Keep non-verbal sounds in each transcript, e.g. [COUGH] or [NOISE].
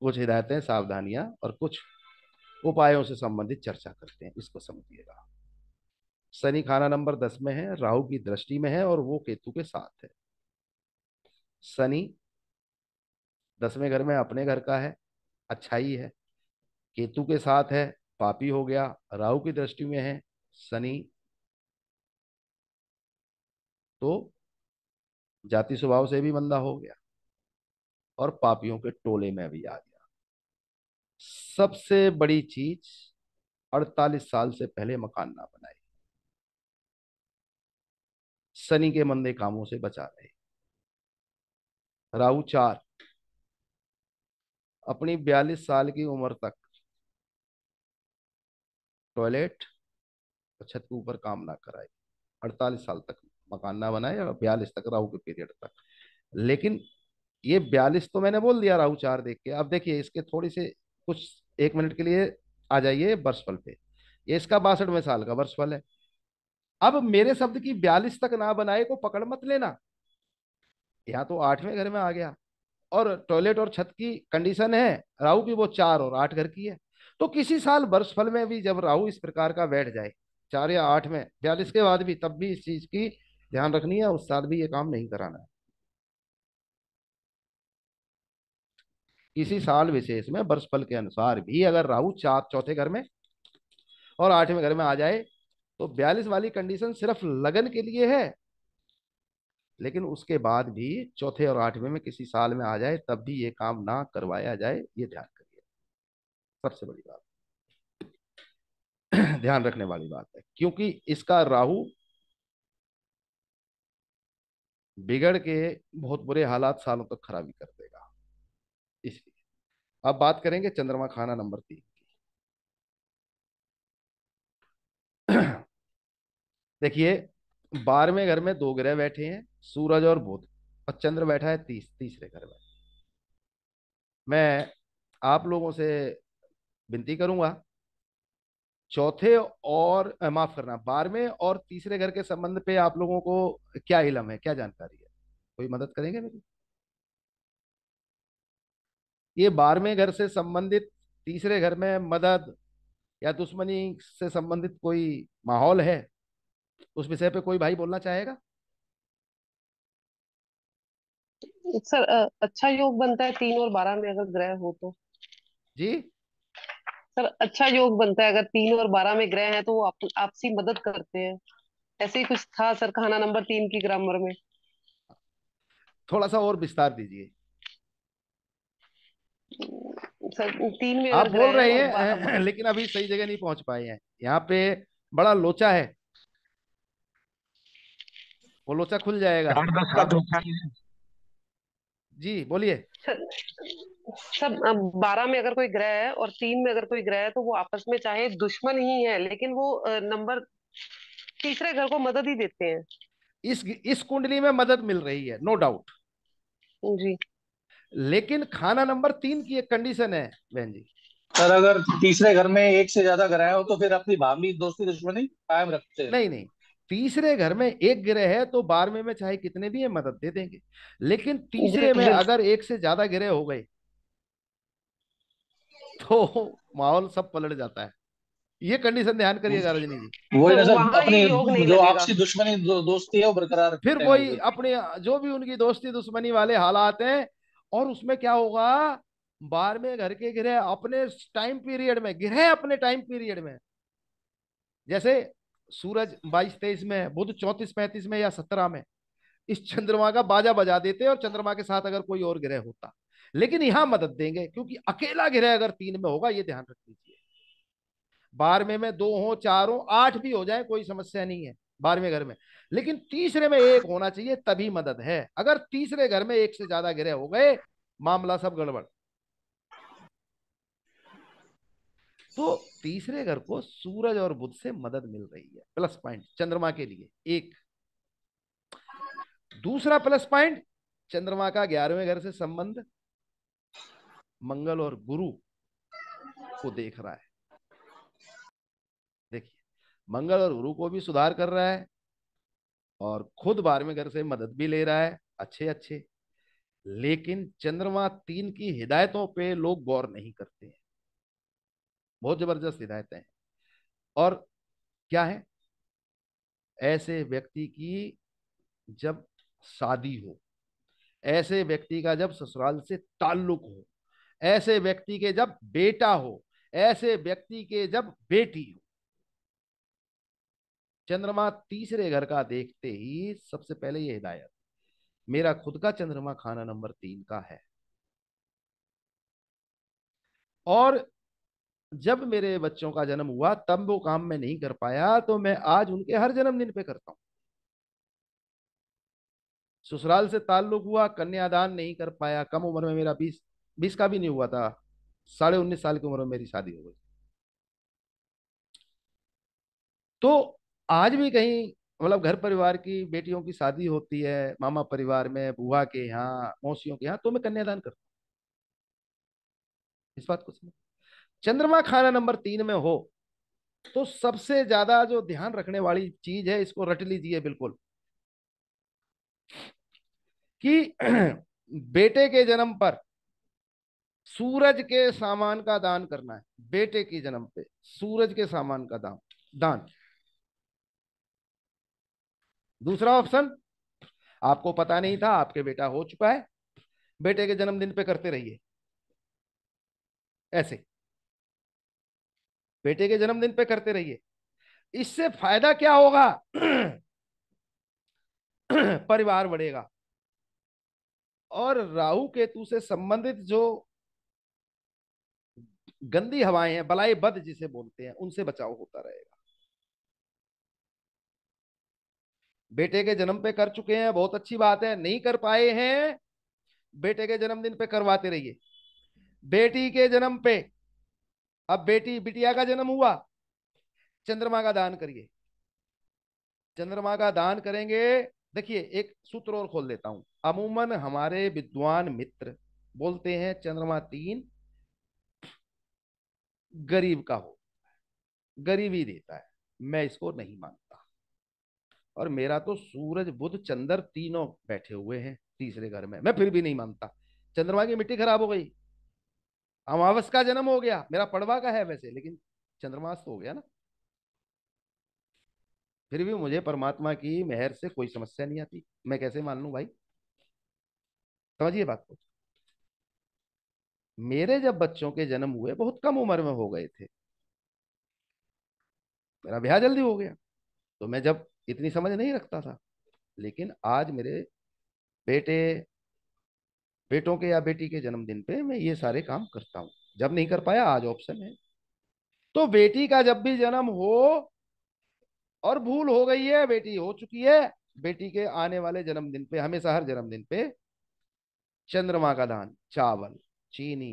कुछ हिदायतें सावधानियां और कुछ उपायों से संबंधित चर्चा करते हैं इसको समझिएगा शनि खाना नंबर दस में है राहु की दृष्टि में है और वो केतु के साथ है शनि दसवें घर में अपने घर का है अच्छाई है केतु के साथ है पापी हो गया राहु की दृष्टि में है शनि तो जाति स्वभाव से भी मंदा हो गया और पापियों के टोले में भी आ सबसे बड़ी चीज 48 साल से पहले मकान ना बनाए शनि के मंदे कामों से बचा रहे राहु चार अपनी 42 साल की उम्र तक टॉयलेट छत के ऊपर काम ना कराए 48 साल तक मकान ना बनाए और बयालीस तक राहु के पीरियड तक लेकिन ये बयालीस तो मैंने बोल दिया राहु चार देख के अब देखिए इसके थोड़ी से कुछ एक मिनट के लिए आ जाइए वर्षफल पे ये इसका बासठवें साल का वर्षफल है अब मेरे शब्द की बयालीस तक ना बनाए को पकड़ मत लेना यहाँ तो आठवें घर में आ गया और टॉयलेट और छत की कंडीशन है राहु की वो चार और आठ घर की है तो किसी साल फल में भी जब राहु इस प्रकार का बैठ जाए चार या आठ में बयालीस के बाद भी तब भी इस चीज की ध्यान रखनी है उस साल भी ये काम नहीं कराना है किसी हम्म। साल विशेष में वर्ष फल के अनुसार भी अगर राहु चार चौथे घर में और आठवें घर में आ जाए तो बयालीस वाली कंडीशन सिर्फ लगन के लिए है लेकिन उसके बाद भी चौथे और आठवें में किसी साल में आ जाए तब भी ये काम ना करवाया जाए ये ध्यान करिए सबसे बड़ी बात [CLEARS THROAT] ध्यान रखने वाली बात है क्योंकि इसका राहु बिगड़ के बहुत बुरे हालात सालों तक खराबी कर इस अब बात करेंगे चंद्रमा खाना नंबर तीन [CLEARS THROAT] देखिए बारहवें घर में दो ग्रह बैठे हैं सूरज और बुध और चंद्र बैठा है तीस तीसरे घर में मैं आप लोगों से विनती करूंगा चौथे और माफ करना बारहवें और तीसरे घर के संबंध पे आप लोगों को क्या इलम है क्या जानकारी है कोई मदद करेंगे मेरी ये बारहवें घर से संबंधित तीसरे घर में मदद या दुश्मनी से संबंधित कोई माहौल है उस विषय पे कोई भाई बोलना चाहेगा सर अच्छा योग बनता है तीन और बारह में अगर ग्रह हो तो जी सर अच्छा योग बनता है अगर तीन और बारह में ग्रह हैं तो वो आप, आपसी मदद करते हैं ऐसे ही कुछ था सर कहाना नंबर तीन की ग्रामर में थोड़ा सा और विस्तार दीजिए तीन में आप बोल रहे हैं [LAUGHS] लेकिन अभी सही जगह नहीं पहुंच पाए हैं यहाँ पे बड़ा लोचा है वो लोचा खुल जाएगा जी बोलिए सब बारह में अगर कोई ग्रह है और तीन में अगर कोई ग्रह है तो वो आपस में चाहे दुश्मन ही है लेकिन वो नंबर तीसरे घर को मदद ही देते हैं इस इस कुंडली में मदद मिल रही है नो डाउट जी लेकिन खाना नंबर तीन की एक कंडीशन है बहन जी सर अगर तीसरे घर में एक से ज्यादा ग्रह हो तो फिर अपनी भाभी दोस्ती दुश्मनी कायम रखते हैं नहीं नहीं तीसरे घर में एक ग्रह है तो बारहवें में चाहे कितने भी है मदद दे देंगे लेकिन तीसरे में अगर एक से ज्यादा ग्रह हो गए तो माहौल सब पलट जाता है ये कंडीशन ध्यान करिएगा रजनी जी तो अपनी जो आपसी दुश्मनी दो, दोस्ती है वो बरकरार फिर वही अपने जो भी उनकी दोस्ती दुश्मनी वाले हालात हैं और उसमें क्या होगा बार में घर के गिरे अपने टाइम पीरियड में गिरे अपने टाइम पीरियड में जैसे सूरज बाईस तेईस में बुध चौतीस पैंतीस में या सत्रह में इस चंद्रमा का बाजा बजा देते और चंद्रमा के साथ अगर कोई और ग्रह होता लेकिन यहां मदद देंगे क्योंकि अकेला ग्रह अगर तीन में होगा ये ध्यान रख लीजिए बारहवें में दो हो चार हो आठ भी हो जाए कोई समस्या नहीं है बारहवें घर में लेकिन तीसरे में एक होना चाहिए तभी मदद है अगर तीसरे घर में एक से ज्यादा ग्रह हो गए मामला सब गड़बड़ तो तीसरे घर को सूरज और बुध से मदद मिल रही है प्लस पॉइंट चंद्रमा के लिए एक दूसरा प्लस पॉइंट चंद्रमा का ग्यारहवें घर से संबंध मंगल और गुरु को देख रहा है मंगल और गुरु को भी सुधार कर रहा है और खुद बारहवें घर से मदद भी ले रहा है अच्छे अच्छे लेकिन चंद्रमा तीन की हिदायतों पे लोग गौर नहीं करते हैं बहुत जबरदस्त हिदायतें हैं और क्या है ऐसे व्यक्ति की जब शादी हो ऐसे व्यक्ति का जब ससुराल से ताल्लुक हो ऐसे व्यक्ति के जब बेटा हो ऐसे व्यक्ति के जब बेटी हो चंद्रमा तीसरे घर का देखते ही सबसे पहले ये हिदायत मेरा खुद का चंद्रमा खाना नंबर तीन का है और जब मेरे बच्चों का जन्म हुआ तब वो काम मैं नहीं कर पाया तो मैं आज उनके हर जन्मदिन पे करता हूं ससुराल से ताल्लुक हुआ कन्यादान नहीं कर पाया कम उम्र में मेरा बीस बीस का भी नहीं हुआ था साढ़े उन्नीस साल की उम्र में मेरी शादी हो गई तो आज भी कहीं मतलब घर परिवार की बेटियों की शादी होती है मामा परिवार में बुआ के यहाँ मौसियों के यहाँ तो मैं कन्यादान करता हूँ इस बात को समझ चंद्रमा खाना नंबर तीन में हो तो सबसे ज्यादा जो ध्यान रखने वाली चीज है इसको रट लीजिए बिल्कुल कि [CLEARS THROAT] बेटे के जन्म पर सूरज के सामान का दान करना है बेटे के जन्म पे सूरज के सामान का दान दान दूसरा ऑप्शन आपको पता नहीं था आपके बेटा हो चुका है बेटे के जन्मदिन पे करते रहिए ऐसे बेटे के जन्मदिन पे करते रहिए इससे फायदा क्या होगा [CLEARS THROAT] परिवार बढ़ेगा और राहु केतु से संबंधित जो गंदी हवाएं हैं बलाई बद जिसे बोलते हैं उनसे बचाव होता रहेगा बेटे के जन्म पे कर चुके हैं बहुत अच्छी बात है नहीं कर पाए हैं बेटे के जन्मदिन पे करवाते रहिए बेटी के जन्म पे अब बेटी बिटिया का जन्म हुआ चंद्रमा का दान करिए चंद्रमा का दान करेंगे देखिए एक सूत्र और खोल देता हूं अमूमन हमारे विद्वान मित्र बोलते हैं चंद्रमा तीन गरीब का हो गरीबी देता है मैं इसको नहीं मानता और मेरा तो सूरज बुध चंद्र तीनों बैठे हुए हैं तीसरे घर में मैं फिर भी नहीं मानता चंद्रमा की मिट्टी खराब हो गई अमावस का जन्म हो गया मेरा पड़वा का है वैसे लेकिन चंद्रमास तो हो गया ना फिर भी मुझे परमात्मा की मेहर से कोई समस्या नहीं आती मैं कैसे मान लू भाई समझिए बात को मेरे जब बच्चों के जन्म हुए बहुत कम उम्र में हो गए थे मेरा ब्याह जल्दी हो गया तो मैं जब इतनी समझ नहीं रखता था लेकिन आज मेरे बेटे बेटों के या बेटी के जन्मदिन पे मैं ये सारे काम करता हूं जब नहीं कर पाया आज ऑप्शन है तो बेटी का जब भी जन्म हो और भूल हो गई है बेटी हो चुकी है बेटी के आने वाले जन्मदिन पे हमेशा हर जन्मदिन पे चंद्रमा का दान चावल चीनी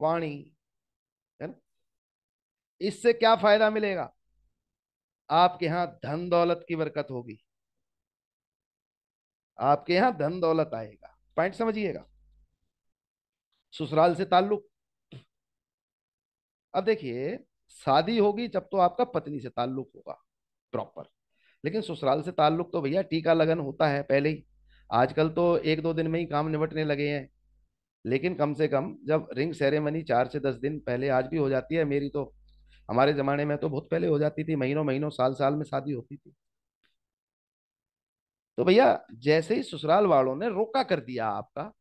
पानी है ना इससे क्या फायदा मिलेगा आपके यहां धन दौलत की बरकत होगी आपके यहाँ धन दौलत आएगा पॉइंट समझिएगा ससुराल से ताल्लुक अब देखिए शादी होगी जब तो आपका पत्नी से ताल्लुक होगा प्रॉपर लेकिन ससुराल से ताल्लुक तो भैया टीका लगन होता है पहले ही आजकल तो एक दो दिन में ही काम निपटने लगे हैं लेकिन कम से कम जब रिंग सेरेमनी चार से दस दिन पहले आज भी हो जाती है मेरी तो हमारे जमाने में तो बहुत पहले हो जाती थी महीनों महीनों साल साल में शादी होती थी तो भैया जैसे ही ससुराल वालों ने रोका कर दिया आपका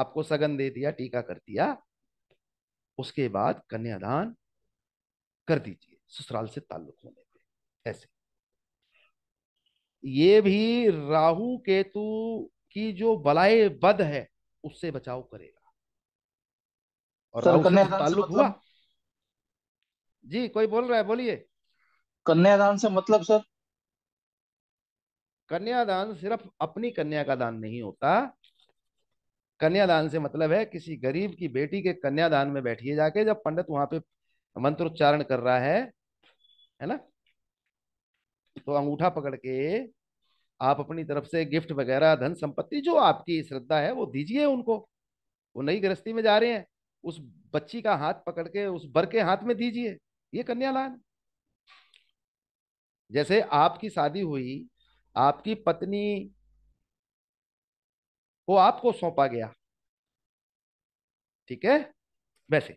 आपको सगन दे दिया टीका कर दिया उसके बाद कन्यादान कर दीजिए ससुराल से ताल्लुक होने पे ऐसे ये भी राहु केतु की जो बलाए बद है उससे बचाव करेगा और राहु तो से ताल्लुक मतलब... हुआ जी कोई बोल रहा है बोलिए कन्यादान से मतलब सर कन्यादान सिर्फ अपनी कन्या का दान नहीं होता कन्यादान से मतलब है किसी गरीब की बेटी के कन्यादान में बैठिए जाके जब पंडित वहां पे मंत्रोच्चारण कर रहा है है ना तो अंगूठा पकड़ के आप अपनी तरफ से गिफ्ट वगैरह धन संपत्ति जो आपकी श्रद्धा है वो दीजिए उनको वो नई गृहस्थी में जा रहे हैं उस बच्ची का हाथ पकड़ के उस बर के हाथ में दीजिए ये लाल जैसे आपकी शादी हुई आपकी पत्नी को आपको सौंपा गया ठीक है वैसे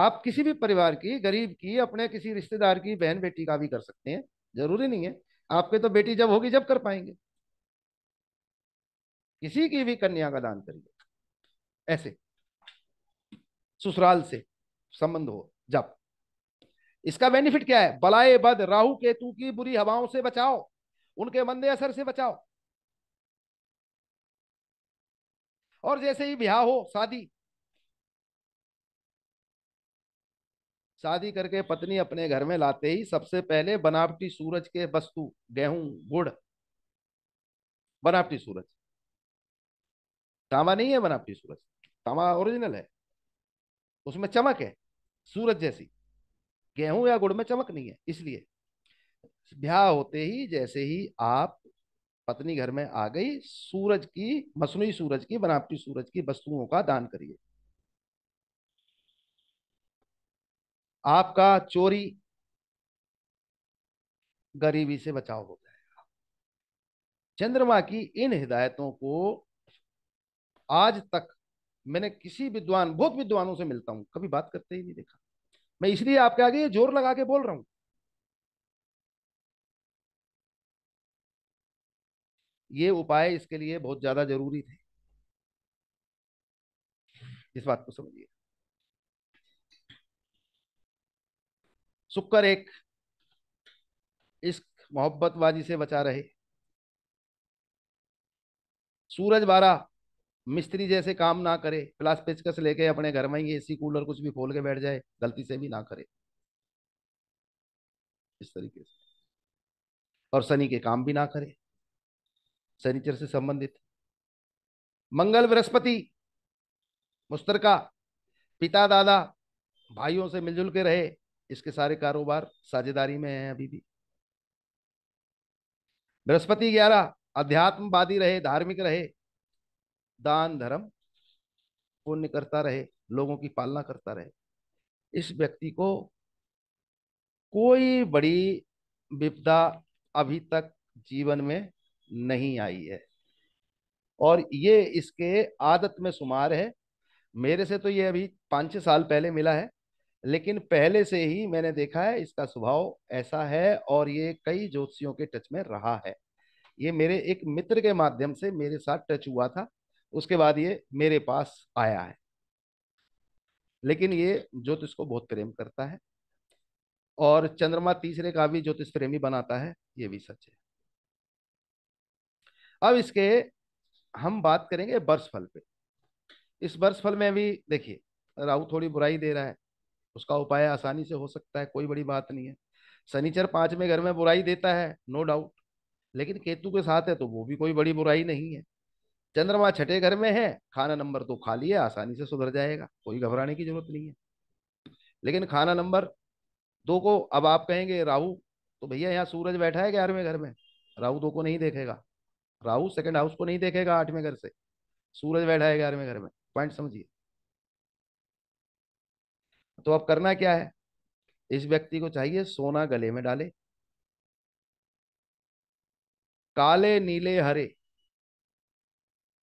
आप किसी भी परिवार की गरीब की अपने किसी रिश्तेदार की बहन बेटी का भी कर सकते हैं जरूरी नहीं है आपके तो बेटी जब होगी जब कर पाएंगे किसी की भी कन्या का दान करिए ऐसे ससुराल से संबंध हो जब इसका बेनिफिट क्या है बलाए बद राहु केतु की बुरी हवाओं से बचाओ उनके मंदे असर से बचाओ और जैसे ही ब्याह हो शादी शादी करके पत्नी अपने घर में लाते ही सबसे पहले बनावटी सूरज के वस्तु गेहूं गुड़ बनावटी सूरज तांबा नहीं है बनावटी सूरज तांबा ओरिजिनल है उसमें चमक है सूरज जैसी गेहूं या गुड़ में चमक नहीं है इसलिए ब्याह होते ही जैसे ही आप पत्नी घर में आ गई सूरज की मसनू सूरज की बनावटी सूरज की वस्तुओं का दान करिए आपका चोरी गरीबी से बचाव हो जाएगा चंद्रमा की इन हिदायतों को आज तक मैंने किसी विद्वान बहुत विद्वानों से मिलता हूं कभी बात करते ही नहीं देखा मैं इसलिए आपके आगे जोर लगा के बोल रहा हूं ये उपाय इसके लिए बहुत ज्यादा जरूरी थे इस बात को समझिए सुक्कर एक इस मोहब्बतबाजी से बचा रहे सूरज बारह मिस्त्री जैसे काम ना करे प्लास पेचकस लेके अपने घर में ही एसी कूलर कुछ भी खोल के बैठ जाए गलती से भी ना करे इस तरीके से और शनि के काम भी ना करे शनिचर से संबंधित मंगल बृहस्पति मुस्तरका पिता दादा भाइयों से मिलजुल के रहे इसके सारे कारोबार साझेदारी में है अभी भी बृहस्पति ग्यारह अध्यात्मवादी रहे धार्मिक रहे दान धर्म पुण्य करता रहे लोगों की पालना करता रहे इस व्यक्ति को कोई बड़ी विपदा अभी तक जीवन में नहीं आई है और ये इसके आदत में शुमार है मेरे से तो ये अभी पाँच छः साल पहले मिला है लेकिन पहले से ही मैंने देखा है इसका स्वभाव ऐसा है और ये कई ज्योतिषियों के टच में रहा है ये मेरे एक मित्र के माध्यम से मेरे साथ टच हुआ था उसके बाद ये मेरे पास आया है लेकिन ये ज्योतिष को बहुत प्रेम करता है और चंद्रमा तीसरे का भी ज्योतिष प्रेमी बनाता है ये भी सच है अब इसके हम बात करेंगे वर्ष फल पे इस वर्ष फल में भी देखिए राहु थोड़ी बुराई दे रहा है उसका उपाय आसानी से हो सकता है कोई बड़ी बात नहीं है शनिचर पांचवें घर में बुराई देता है नो डाउट लेकिन केतु के साथ है तो वो भी कोई बड़ी बुराई नहीं है चंद्रमा छठे घर में है खाना नंबर तो खा लिया आसानी से सुधर जाएगा कोई घबराने की जरूरत नहीं है लेकिन खाना नंबर दो को अब आप कहेंगे राहु तो भैया यहाँ सूरज बैठा है ग्यारहवें घर में राहु दो को नहीं देखेगा राहु सेकंड हाउस को नहीं देखेगा आठवें घर से सूरज बैठा है ग्यारहवें घर में पॉइंट समझिए तो अब करना क्या है इस व्यक्ति को चाहिए सोना गले में डाले काले नीले हरे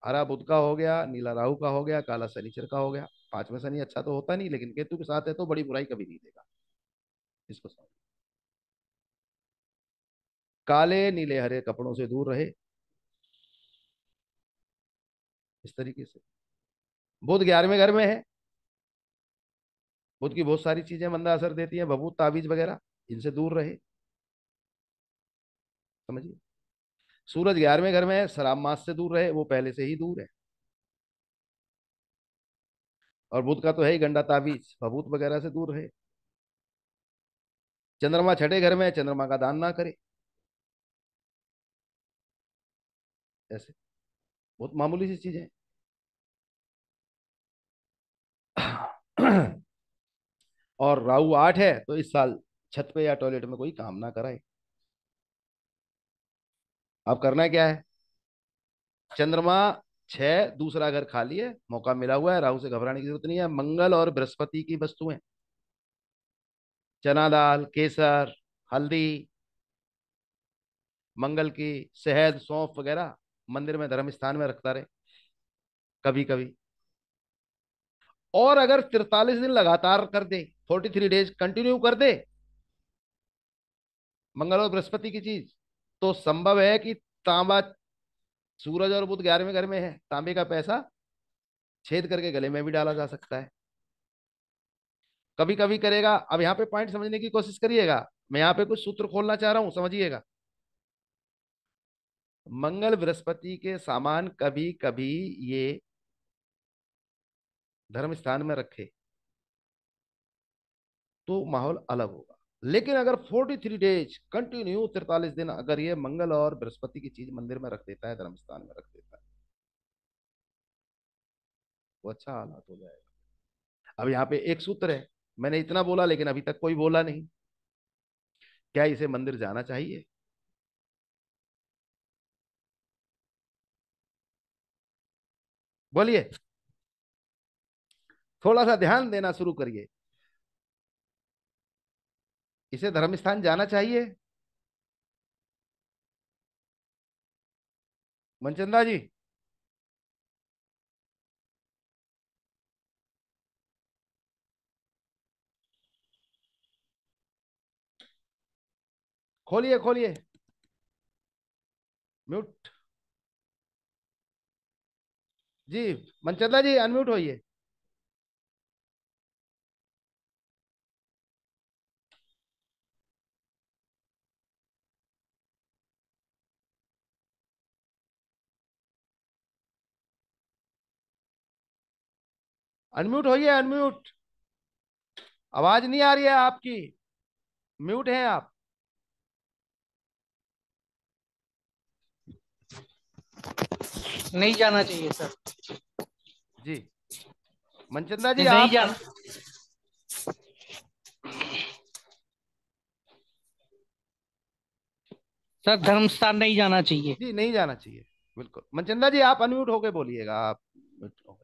हरा बुध का हो गया नीला राहु का हो गया काला शनिचर का हो गया पांचवा शनि अच्छा तो होता नहीं लेकिन केतु के साथ है तो बड़ी बुराई कभी नहीं देगा इसको समझ काले नीले हरे कपड़ों से दूर रहे इस तरीके से बुध ग्यारहवें घर में है बुध की बहुत सारी चीजें मंदा असर देती है बबूत ताबीज वगैरह इनसे दूर रहे समझिए सूरज ग्यारहवें घर में है शराब मास से दूर रहे वो पहले से ही दूर है और बुध का तो है ही गंडा ताबीज भभूत वगैरह से दूर रहे चंद्रमा छठे घर में है चंद्रमा का दान ना करे ऐसे बहुत मामूली सी चीजें और राहु आठ है तो इस साल छत पे या टॉयलेट में कोई काम ना कराए अब करना क्या है चंद्रमा छह दूसरा घर खाली है मौका मिला हुआ है राहु से घबराने की जरूरत नहीं है मंगल और बृहस्पति की वस्तुएं चना दाल केसर हल्दी मंगल की शहद सौंफ वगैरह मंदिर में धर्म स्थान में रखता रहे कभी कभी और अगर तिरतालीस दिन लगातार कर दे फोर्टी थ्री डेज कंटिन्यू कर दे मंगल और बृहस्पति की चीज तो संभव है कि तांबा सूरज और बुद्ध ग्यारहवें घर में है तांबे का पैसा छेद करके गले में भी डाला जा सकता है कभी कभी करेगा अब यहाँ पे पॉइंट समझने की कोशिश करिएगा मैं यहाँ पे कुछ सूत्र खोलना चाह रहा हूं समझिएगा मंगल बृहस्पति के सामान कभी कभी ये धर्म स्थान में रखे तो माहौल अलग होगा लेकिन अगर 43 डेज कंटिन्यू तिरतालीस दिन अगर ये मंगल और बृहस्पति की चीज मंदिर में रख देता है धर्मस्थान में रख देता है वो अच्छा हालात हो जाएगा अब यहाँ पे एक सूत्र है मैंने इतना बोला लेकिन अभी तक कोई बोला नहीं क्या इसे मंदिर जाना चाहिए बोलिए थोड़ा सा ध्यान देना शुरू करिए इसे धर्म स्थान जाना चाहिए मनचंदा जी खोलिए खोलिए म्यूट जी मनचंदा जी अनम्यूट होइए अनम्यूट होइए अनम्यूट आवाज नहीं आ रही है आपकी म्यूट हैं आप नहीं जाना चाहिए सर जी मनचंदा जी नहीं आप... सर धर्मस्थान नहीं जाना चाहिए जी नहीं जाना चाहिए बिल्कुल मनचंदा जी आप अनम्यूट होके बोलिएगा आप हो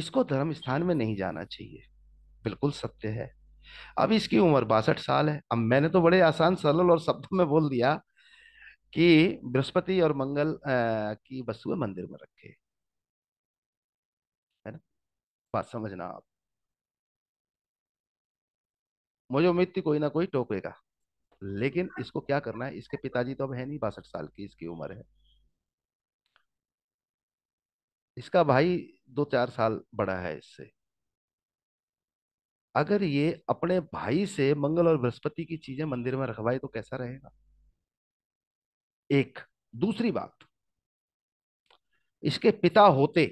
इसको धर्म स्थान में नहीं जाना चाहिए बिल्कुल सत्य है अब इसकी उम्र बासठ साल है अब मैंने तो बड़े आसान सरल और शब्दों में बोल दिया कि बृहस्पति और मंगल की वस्तुएं मंदिर में रखे है ना बात समझना आप मुझे उम्मीद थी कोई ना कोई टोकेगा लेकिन इसको क्या करना है इसके पिताजी तो अब है नहीं बासठ साल की इसकी उम्र है इसका भाई दो चार साल बड़ा है इससे अगर ये अपने भाई से मंगल और बृहस्पति की चीजें मंदिर में रखवाए तो कैसा रहेगा एक दूसरी बात इसके पिता होते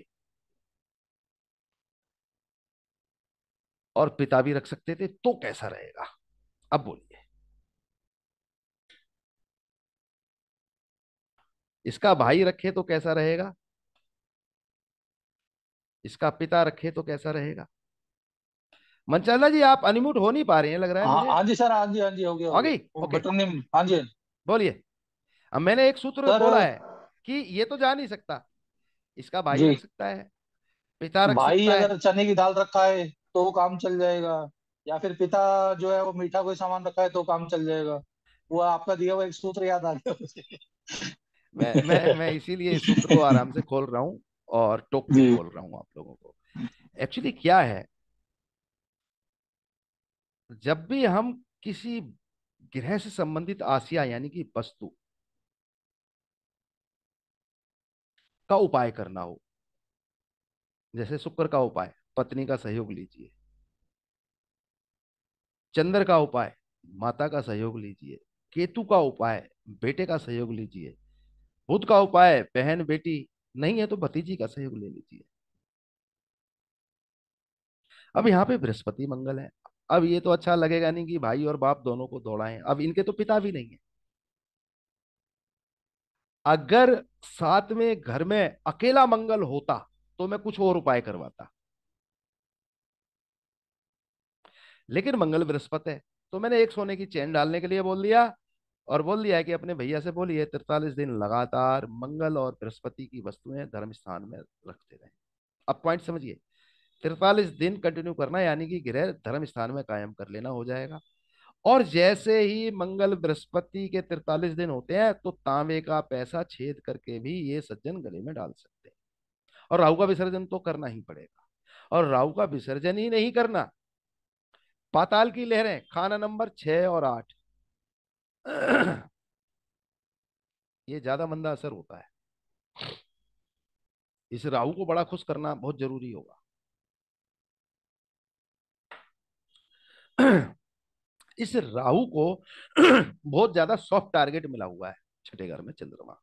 और पिता भी रख सकते थे तो कैसा रहेगा अब बोलिए इसका भाई रखे तो कैसा रहेगा इसका पिता रखे तो कैसा रहेगा मनचंदा जी आप अनम्यूट हो नहीं पा रहे हैं लग रहा है हाँ, हाँ जी सर हाँ जी हाँ जी हो गया ओके बटन ओके हाँ जी बोलिए अब मैंने एक सूत्र बोला है कि ये तो जा नहीं सकता इसका भाई रख सकता है पिता रख भाई सकता अगर है। चने की दाल रखा है तो वो काम चल जाएगा या फिर पिता जो है वो मीठा कोई सामान रखा है तो काम चल जाएगा वो आपका दिया हुआ एक सूत्र याद आ गया मैं मैं मैं इसीलिए इस सूत्र को आराम से खोल रहा हूँ और में बोल रहा हूं आप लोगों को एक्चुअली क्या है जब भी हम किसी ग्रह से संबंधित आसिया यानी कि वस्तु का उपाय करना हो जैसे शुक्र का उपाय पत्नी का सहयोग लीजिए चंद्र का उपाय माता का सहयोग लीजिए केतु का उपाय बेटे का सहयोग लीजिए बुध का उपाय बहन बेटी नहीं है तो भतीजी का सहयोग ले लीजिए अब यहाँ पे बृहस्पति मंगल है अब ये तो अच्छा लगेगा नहीं कि भाई और बाप दोनों को दौड़ाएं अब इनके तो पिता भी नहीं है अगर साथ में घर में अकेला मंगल होता तो मैं कुछ और उपाय करवाता लेकिन मंगल बृहस्पति है तो मैंने एक सोने की चेन डालने के लिए बोल दिया और बोल दिया है कि अपने भैया से बोलिए तिरतालीस दिन लगातार मंगल और बृहस्पति की वस्तुएं धर्म स्थान में रखते रहे अब पॉइंट समझिए तिरतालीस दिन कंटिन्यू करना यानी कि ग्रह धर्म स्थान में कायम कर लेना हो जाएगा और जैसे ही मंगल बृहस्पति के तिरतालीस दिन होते हैं तो तांबे का पैसा छेद करके भी ये सज्जन गले में डाल सकते हैं और राहु का विसर्जन तो करना ही पड़ेगा और राहु का विसर्जन ही नहीं करना पाताल की लहरें खाना नंबर छह और आठ [CLEARS THROAT] ये ज्यादा मंदा असर होता है इस राहु को बड़ा खुश करना बहुत जरूरी होगा [CLEARS THROAT] इस राहु को [CLEARS THROAT] बहुत ज्यादा सॉफ्ट टारगेट मिला हुआ है छठे घर में चंद्रमा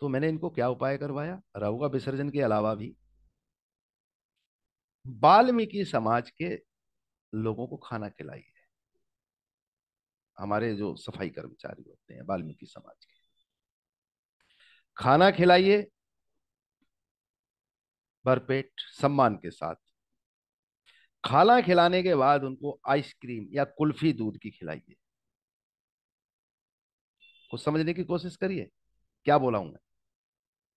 तो मैंने इनको क्या उपाय करवाया राहु का विसर्जन के अलावा भी वाल्मीकि समाज के लोगों को खाना खिलाइए हमारे जो सफाई कर्मचारी होते हैं वाल्मीकि समाज के खाना खिलाइए भरपेट सम्मान के साथ खाना खिलाने के बाद उनको आइसक्रीम या कुल्फी दूध की खिलाइए कुछ समझने की कोशिश करिए क्या बोला हूं मैं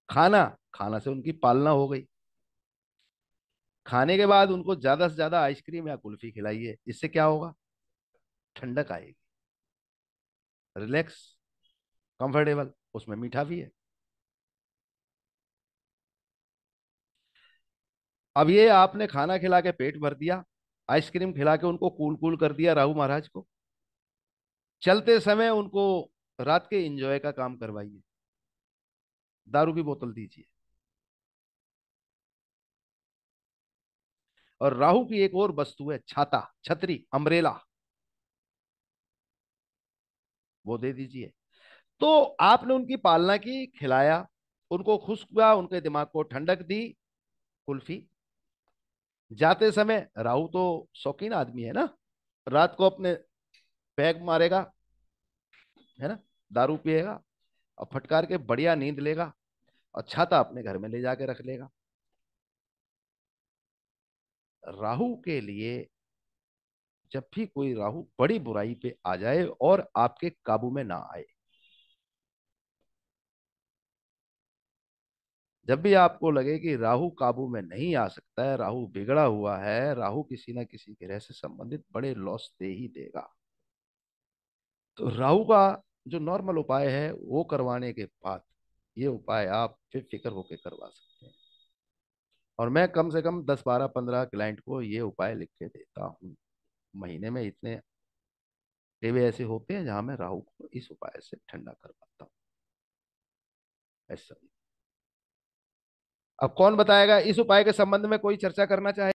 खाना खाना से उनकी पालना हो गई खाने के बाद उनको ज्यादा से ज्यादा आइसक्रीम या कुल्फी खिलाइए इससे क्या होगा ठंडक आएगी रिलैक्स कंफर्टेबल उसमें मीठा भी है अब ये आपने खाना खिला के पेट भर दिया आइसक्रीम खिला के उनको कूल कूल कर दिया राहु महाराज को चलते समय उनको रात के एंजॉय का काम करवाइए दारू की बोतल दीजिए और राहु की एक और वस्तु है छाता छतरी अमरेला वो दे दीजिए तो आपने उनकी पालना की खिलाया उनको खुश हुआ उनके दिमाग को ठंडक दी कुल्फी जाते समय राहु तो शौकीन आदमी है ना रात को अपने पैग मारेगा है ना दारू पिएगा और फटकार के बढ़िया नींद लेगा और छाता अपने घर में ले जाके रख लेगा राहु के लिए जब भी कोई राहु बड़ी बुराई पे आ जाए और आपके काबू में ना आए जब भी आपको लगे कि राहु काबू में नहीं आ सकता है राहु बिगड़ा हुआ है राहु किसी ना किसी ग्रह से संबंधित बड़े लॉस दे ही देगा तो राहु का जो नॉर्मल उपाय है वो करवाने के बाद ये उपाय आप फिर फिक्र होकर करवा सकते हैं और मैं कम से कम दस बारह पंद्रह क्लाइंट को ये उपाय लिख के देता हूँ महीने में इतने टेबे ऐसे होते हैं जहाँ मैं राहु को इस उपाय से ठंडा कर पाता हूँ ऐसा अब कौन बताएगा इस उपाय के संबंध में कोई चर्चा करना चाहे